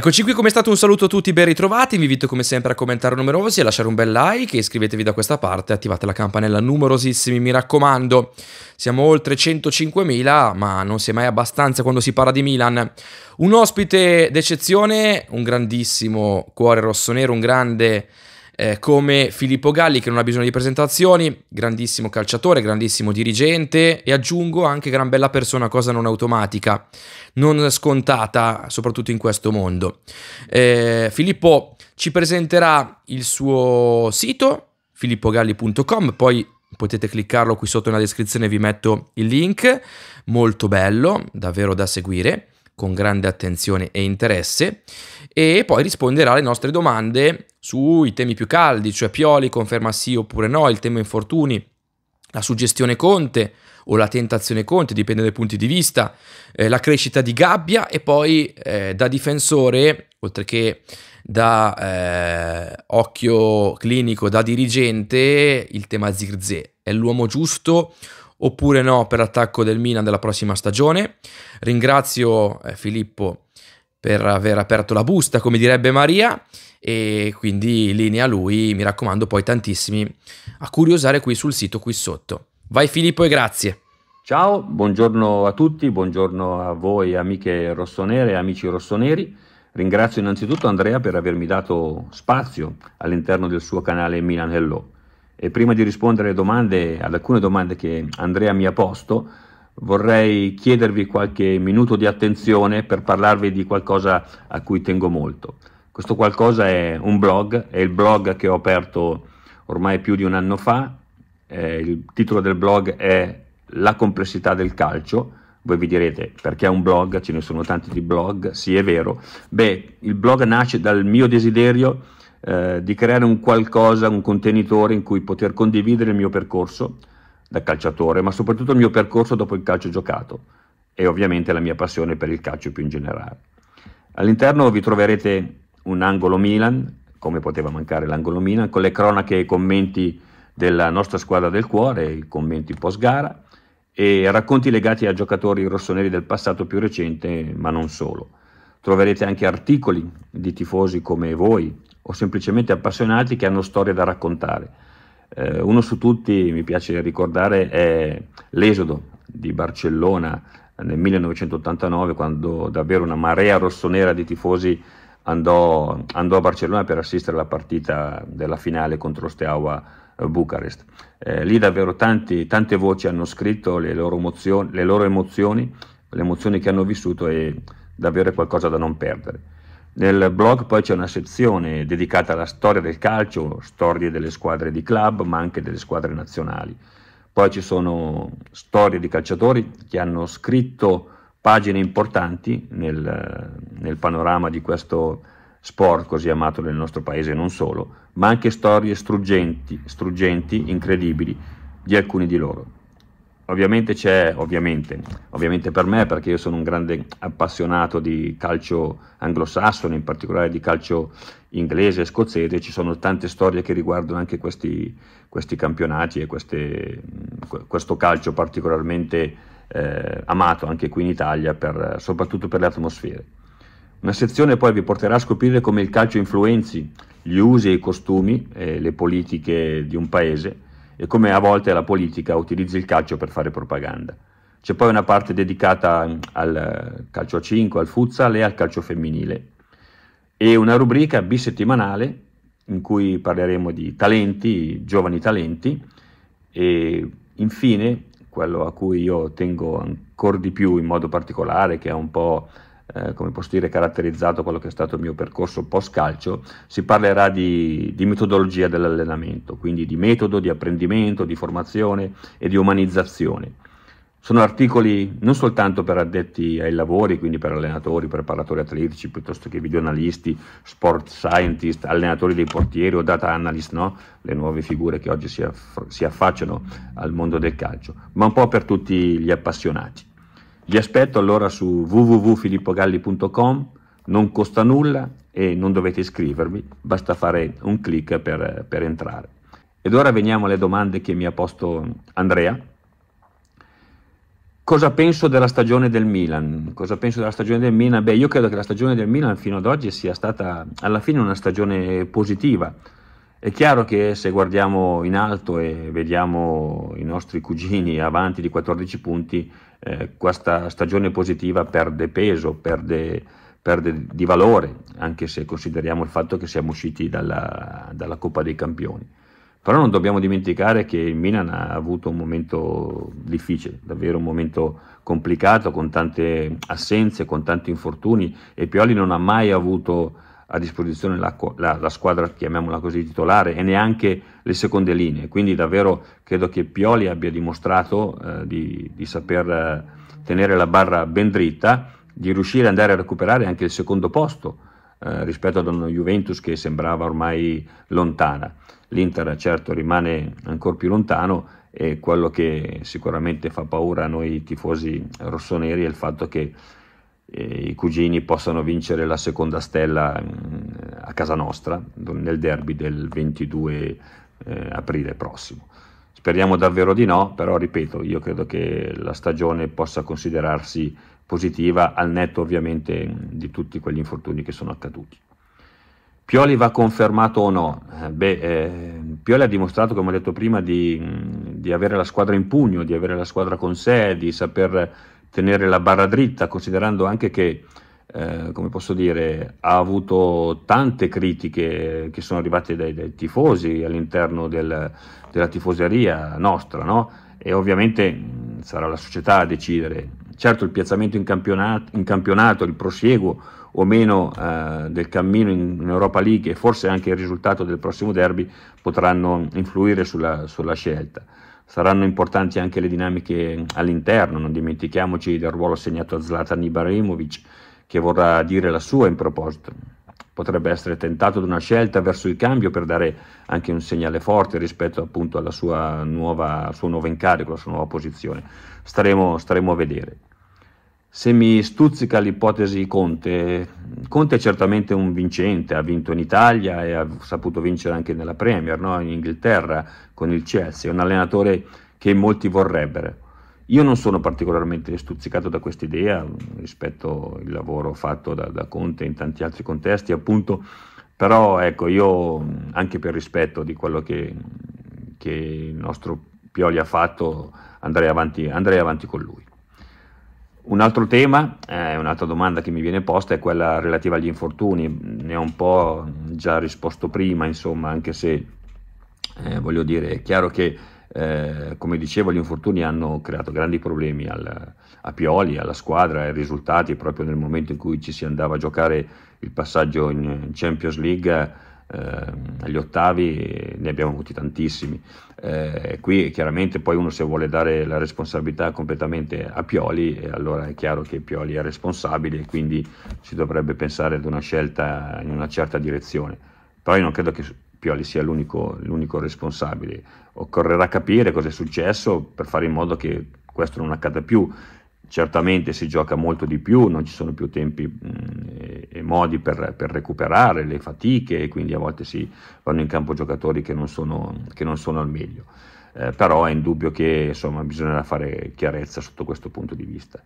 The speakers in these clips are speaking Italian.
Eccoci qui, come è stato un saluto a tutti, ben ritrovati, vi invito come sempre a commentare numerosi, a lasciare un bel like, iscrivetevi da questa parte, attivate la campanella numerosissimi, mi raccomando, siamo oltre 105.000, ma non si è mai abbastanza quando si parla di Milan. Un ospite d'eccezione, un grandissimo cuore rossonero, un grande eh, come Filippo Galli che non ha bisogno di presentazioni, grandissimo calciatore, grandissimo dirigente e aggiungo anche gran bella persona, cosa non automatica, non scontata soprattutto in questo mondo. Eh, Filippo ci presenterà il suo sito filippogalli.com, poi potete cliccarlo qui sotto nella descrizione, vi metto il link, molto bello, davvero da seguire con grande attenzione e interesse e poi risponderà alle nostre domande sui temi più caldi, cioè Pioli conferma sì oppure no, il tema infortuni, la suggestione Conte o la tentazione Conte, dipende dai punti di vista, eh, la crescita di Gabbia e poi eh, da difensore, oltre che da eh, occhio clinico, da dirigente, il tema Zirze. È l'uomo giusto oppure no per l'attacco del Milan della prossima stagione. Ringrazio eh, Filippo per aver aperto la busta, come direbbe Maria, e quindi linea a lui, mi raccomando poi tantissimi a curiosare qui sul sito qui sotto. Vai Filippo e grazie. Ciao, buongiorno a tutti, buongiorno a voi amiche rossonere e amici rossoneri. Ringrazio innanzitutto Andrea per avermi dato spazio all'interno del suo canale Milan Hello. E prima di rispondere domande, ad alcune domande che Andrea mi ha posto, vorrei chiedervi qualche minuto di attenzione per parlarvi di qualcosa a cui tengo molto. Questo qualcosa è un blog, è il blog che ho aperto ormai più di un anno fa, eh, il titolo del blog è La complessità del calcio, voi vi direte perché è un blog, ce ne sono tanti di blog, sì è vero, beh il blog nasce dal mio desiderio eh, di creare un qualcosa, un contenitore in cui poter condividere il mio percorso da calciatore, ma soprattutto il mio percorso dopo il calcio giocato e ovviamente la mia passione per il calcio più in generale. All'interno vi troverete un angolo Milan, come poteva mancare l'angolo Milan, con le cronache e i commenti della nostra squadra del cuore, i commenti post gara e racconti legati a giocatori rossoneri del passato più recente, ma non solo. Troverete anche articoli di tifosi come voi, o semplicemente appassionati che hanno storie da raccontare. Eh, uno su tutti, mi piace ricordare, è l'esodo di Barcellona nel 1989, quando davvero una marea rossonera di tifosi andò, andò a Barcellona per assistere alla partita della finale contro Steaua eh, Bucarest. Eh, lì davvero tanti, tante voci hanno scritto le loro, emozioni, le loro emozioni, le emozioni che hanno vissuto e davvero è qualcosa da non perdere. Nel blog poi c'è una sezione dedicata alla storia del calcio, storie delle squadre di club, ma anche delle squadre nazionali. Poi ci sono storie di calciatori che hanno scritto pagine importanti nel, nel panorama di questo sport così amato nel nostro paese e non solo, ma anche storie struggenti, struggenti incredibili di alcuni di loro. Ovviamente c'è, ovviamente, ovviamente per me, perché io sono un grande appassionato di calcio anglosassone, in particolare di calcio inglese e scozzese, ci sono tante storie che riguardano anche questi, questi campionati e queste, questo calcio particolarmente eh, amato anche qui in Italia, per, soprattutto per le atmosfere. Una sezione poi vi porterà a scoprire come il calcio influenzi gli usi e i costumi e eh, le politiche di un paese e come a volte la politica utilizza il calcio per fare propaganda. C'è poi una parte dedicata mm, al calcio a 5, al futsal e al calcio femminile e una rubrica bisettimanale in cui parleremo di talenti, giovani talenti e infine quello a cui io tengo ancora di più in modo particolare che è un po' eh, come posso dire, caratterizzato quello che è stato il mio percorso post calcio, si parlerà di, di, metodologia dell'allenamento, quindi di metodo, di apprendimento, di formazione e di umanizzazione. Sono articoli non soltanto per addetti ai lavori, quindi per allenatori, preparatori atletici, piuttosto che videoanalisti, sport scientist, allenatori dei portieri o data analyst, no? le nuove figure che oggi si, aff- si affacciano al mondo del calcio, ma un po' per tutti gli appassionati. Vi aspetto allora su www.filippogalli.com, non costa nulla e non dovete iscrivervi, basta fare un clic per, per entrare. Ed ora veniamo alle domande che mi ha posto Andrea. Cosa penso della stagione del Milan? Cosa penso della stagione del Milan? Beh, io credo che la stagione del Milan fino ad oggi sia stata alla fine una stagione positiva. È chiaro che se guardiamo in alto e vediamo i nostri cugini avanti di 14 punti, eh, questa stagione positiva perde peso, perde, perde, di valore, anche se consideriamo il fatto che siamo usciti dalla, dalla Coppa dei Campioni. Però non dobbiamo dimenticare che il Milan ha avuto un momento difficile, davvero un momento complicato, con tante assenze, con tanti infortuni e Pioli non ha mai avuto a disposizione la, la, la, squadra, chiamiamola così, titolare e neanche le seconde linee. Quindi davvero credo che Pioli abbia dimostrato eh, di, di, saper eh, tenere la barra ben dritta, di riuscire ad andare a recuperare anche il secondo posto eh, rispetto ad una Juventus che sembrava ormai lontana. L'Inter certo rimane ancora più lontano e quello che sicuramente fa paura a noi tifosi rossoneri è il fatto che eh, i cugini possano vincere la seconda stella mm, a casa nostra nel derby del 22 eh, aprile prossimo. Speriamo davvero di no, però ripeto, io credo che la stagione possa considerarsi positiva al netto ovviamente mm, di tutti quegli infortuni che sono accaduti. Pioli va confermato o no? Eh, beh, eh, Pioli ha dimostrato, come ho detto prima, di, mm, di avere la squadra in pugno, di avere la squadra con sé, di saper tenere la barra dritta, considerando anche che, eh, come posso dire, ha avuto tante critiche che sono arrivate dai, dai tifosi all'interno del, della tifoseria nostra, no? E ovviamente sarà la società a decidere. Certo il piazzamento in campionato, in campionato il prosieguo o meno eh, del cammino in, Europa League e forse anche il risultato del prossimo derby potranno influire sulla, sulla scelta. Saranno importanti anche le dinamiche all'interno, non dimentichiamoci del ruolo assegnato a Zlatan Ibrahimovic, che vorrà dire la sua in proposito. Potrebbe essere tentato da una scelta verso il cambio per dare anche un segnale forte rispetto appunto alla sua nuova, al suo nuovo incarico, alla sua nuova posizione. staremo, staremo a vedere. Se mi stuzzica l'ipotesi Conte, Conte è certamente un vincente, ha vinto in Italia e ha saputo vincere anche nella Premier, no? in Inghilterra con il Chelsea, è un allenatore che molti vorrebbero. Io non sono particolarmente stuzzicato da questa idea rispetto al lavoro fatto da, da, Conte in tanti altri contesti, appunto, però ecco, io anche per rispetto di quello che, che il nostro Pioli ha fatto andrei avanti, andrei avanti con lui. Un altro tema, eh, un'altra domanda che mi viene posta è quella relativa agli infortuni, ne ho un po' già risposto prima, insomma, anche se eh, voglio dire, è chiaro che eh, come dicevo gli infortuni hanno creato grandi problemi al, a Pioli, alla squadra, ai risultati, proprio nel momento in cui ci si andava a giocare il passaggio in Champions League eh, agli ottavi ne abbiamo avuti tantissimi. Eh, qui chiaramente poi uno se vuole dare la responsabilità completamente a Pioli, e eh, allora è chiaro che Pioli è responsabile e quindi si dovrebbe pensare ad una scelta in una certa direzione. Però io non credo che Pioli sia l'unico, l'unico responsabile. Occorrerà capire cosa è successo per fare in modo che questo non accada più Certamente si gioca molto di più, non ci sono più tempi mh, mm, e modi per, per, recuperare le fatiche e quindi a volte si vanno in campo giocatori che non sono, che non sono al meglio. Eh, però è indubbio che insomma, bisognerà fare chiarezza sotto questo punto di vista.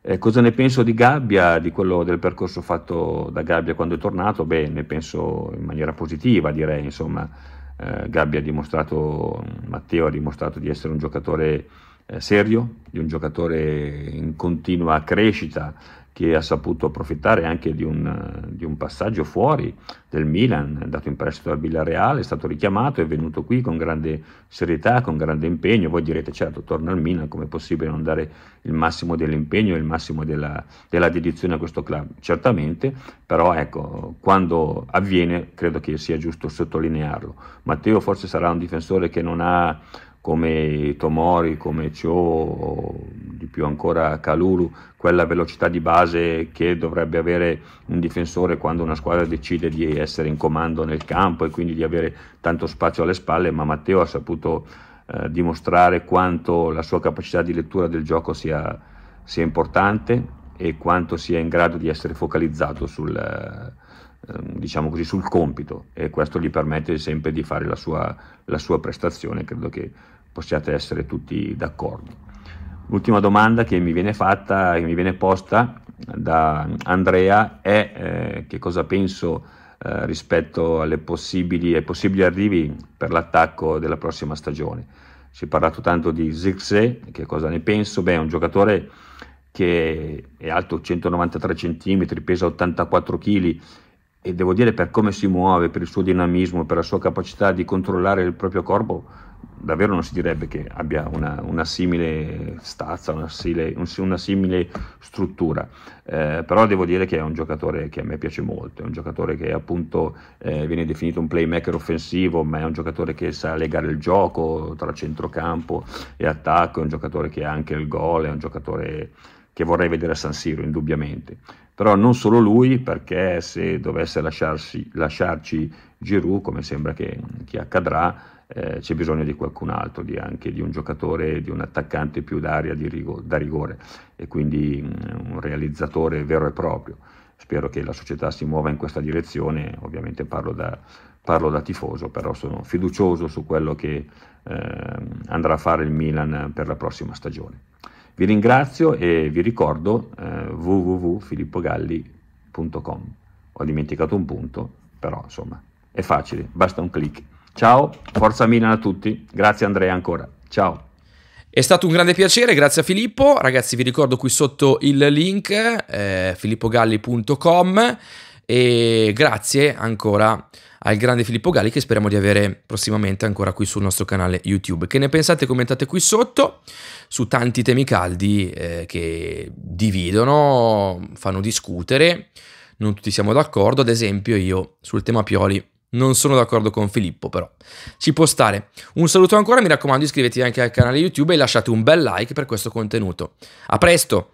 Eh, cosa ne penso di Gabbia, di quello del percorso fatto da Gabbia quando è tornato? Beh, ne penso in maniera positiva, direi. Insomma, eh, Gabbia ha dimostrato, Matteo ha dimostrato di essere un giocatore eh, serio, di un giocatore in continua crescita che ha saputo approfittare anche di un, eh, di un passaggio fuori del Milan, dato in prestito al Villarreal, è stato richiamato, è venuto qui con grande serietà, con grande impegno, voi direte certo torna al Milan, come è possibile non dare il massimo dell'impegno e il massimo della, della dedizione a questo club? Certamente, però ecco, quando avviene credo che sia giusto sottolinearlo. Matteo forse sarà un difensore che non ha come Tomori, come Cho, di più ancora Calulu, quella velocità di base che dovrebbe avere un difensore quando una squadra decide di essere in comando nel campo e quindi di avere tanto spazio alle spalle, ma Matteo ha saputo eh, dimostrare quanto la sua capacità di lettura del gioco sia, sia, importante e quanto sia in grado di essere focalizzato sul, eh, diciamo così, sul compito e questo gli permette sempre di fare la sua, la sua prestazione, credo che possiate essere tutti d'accordo. L'ultima domanda che mi viene fatta, che mi viene posta da Andrea è eh, che cosa penso eh, rispetto alle possibili, ai possibili arrivi per l'attacco della prossima stagione. Si è parlato tanto di Zirkse, che cosa ne penso? Beh, è un giocatore che è alto 193 cm, pesa 84 kg e devo dire per come si muove, per il suo dinamismo, per la sua capacità di controllare il proprio corpo, davvero non si direbbe che abbia una, una simile stazza, una, simile, una simile struttura, eh, però devo dire che è un giocatore che a me piace molto, è un giocatore che appunto eh, viene definito un playmaker offensivo, ma è un giocatore che sa legare il gioco tra centrocampo e attacco, è un giocatore che ha anche il gol, è un giocatore che vorrei vedere a San Siro indubbiamente, però non solo lui perché se dovesse lasciarsi, lasciarci Giroud, come sembra che, che accadrà, eh, c'è bisogno di qualcun altro, di anche di un giocatore, di un attaccante più d'aria rigo- da rigore e quindi mh, mm, un realizzatore vero e proprio. Spero che la società si muova in questa direzione, ovviamente parlo da, parlo da tifoso, però sono fiducioso su quello che eh, andrà a fare il Milan per la prossima stagione. Vi ringrazio e vi ricordo eh, www.filippogalli.com. Ho dimenticato un punto, però insomma è facile, basta un clic Ciao, forza Milan a tutti. Grazie Andrea ancora. Ciao. È stato un grande piacere, grazie a Filippo. Ragazzi, vi ricordo qui sotto il link eh, filippogalli.com e grazie ancora al grande Filippo Galli che speriamo di avere prossimamente ancora qui sul nostro canale YouTube. Che ne pensate? Commentate qui sotto su tanti temi caldi eh, che dividono, fanno discutere. Non tutti siamo d'accordo, ad esempio io sul tema Pioli non sono d'accordo con Filippo, però. Ci può stare. Un saluto ancora, mi raccomando, iscrivetevi anche al canale YouTube e lasciate un bel like per questo contenuto. A presto!